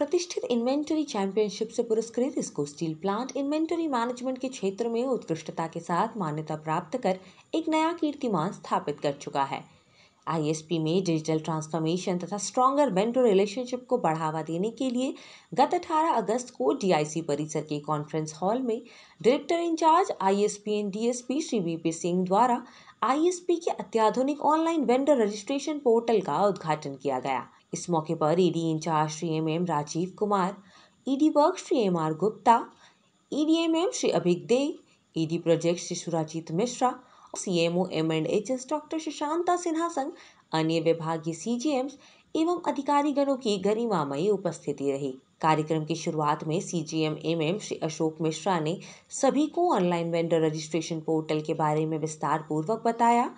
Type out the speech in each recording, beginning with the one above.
प्रतिष्ठित inventory championship से पुरस्कृत इसको स्टील प्लांट इन्वेंटरी मैनेजमेंट के क्षेत्र में उत्कृष्टता के साथ मान्यता प्राप्त कर एक नया कीर्तिमान स्थापित कर चुका है आईएसपी में डिजिटल ट्रांसफॉर्मेशन तथा स्ट्रॉन्गर बेंटो रिलेशनशिप को बढ़ावा देने के लिए गत 18 अगस्त को डीआईसी परिसर के कॉन्फ्रेंस हॉल में director incharge ISP and DSP Shri VP Singh द्वारा आईएसपी के अत्याधुनिक ऑनलाइन वेंडर रजिस्ट्रेशन पोर्टल का उद्घाटन किया गया इस मौके पर ED e incharge Shri M M Rajeev Kumar ED e work Shri M R Gupta M e Shri Abhik De ED project Shri Surajit Mishra CMO M and H S doctor Shanta Sinha संघ अन्य विभागीय सीजीएम्स एवं अधिकारीगणों की गरिमामयी उपस्थिति रही कार्यक्रम की शुरुआत में सीजीएम एमएम श्री अशोक मिश्रा ने सभी को ऑनलाइन वेंडर रजिस्ट्रेशन पोर्टल के बारे में विस्तार पूर्वक बताया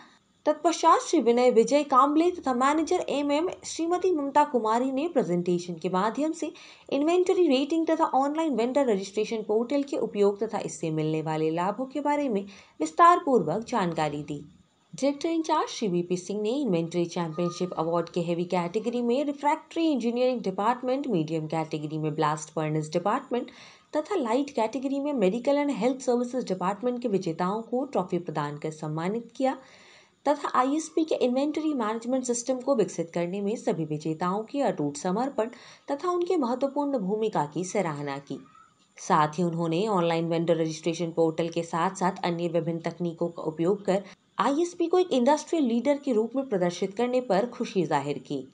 तत्पश्चात श्री विनय विजय काम्बले तथा मैनेजर एम श्रीमती ममता कुमारी ने प्रेजेंटेशन के माध्यम से इन्वेंटरी रेटिंग तथा ऑनलाइन वेंडर रजिस्ट्रेशन पोर्टल के उपयोग तथा इससे मिलने वाले लाभों के बारे में विस्तार पूर्वक जानकारी दी director incharge Shri P Singh ने इन्वेंट्री चैंपियनशिप अवार्ड के हेवी कैटेगरी में refractory engineering department medium category में ब्लास्ट फर्नेस डिपार्टमेंट तथा लाइट कैटेगरी में medical and health services department के विजेताओं को ट्रॉफी प्रदान कर सम्मानित किया तथा आईएसपी के इन्वेंटरी मैनेजमेंट सिस्टम को विकसित करने में सभी विजेताओं के अटूट समर्पण तथा उनकी महत्वपूर्ण भूमिका की सराहना की साथ ही उन्होंने ऑनलाइन वेंडर रजिस्ट्रेशन पोर्टल के साथ साथ अन्य विभिन्न तकनीकों का उपयोग कर आईएसपी को एक इंडस्ट्रियल लीडर के रूप में प्रदर्शित करने पर खुशी जाहिर की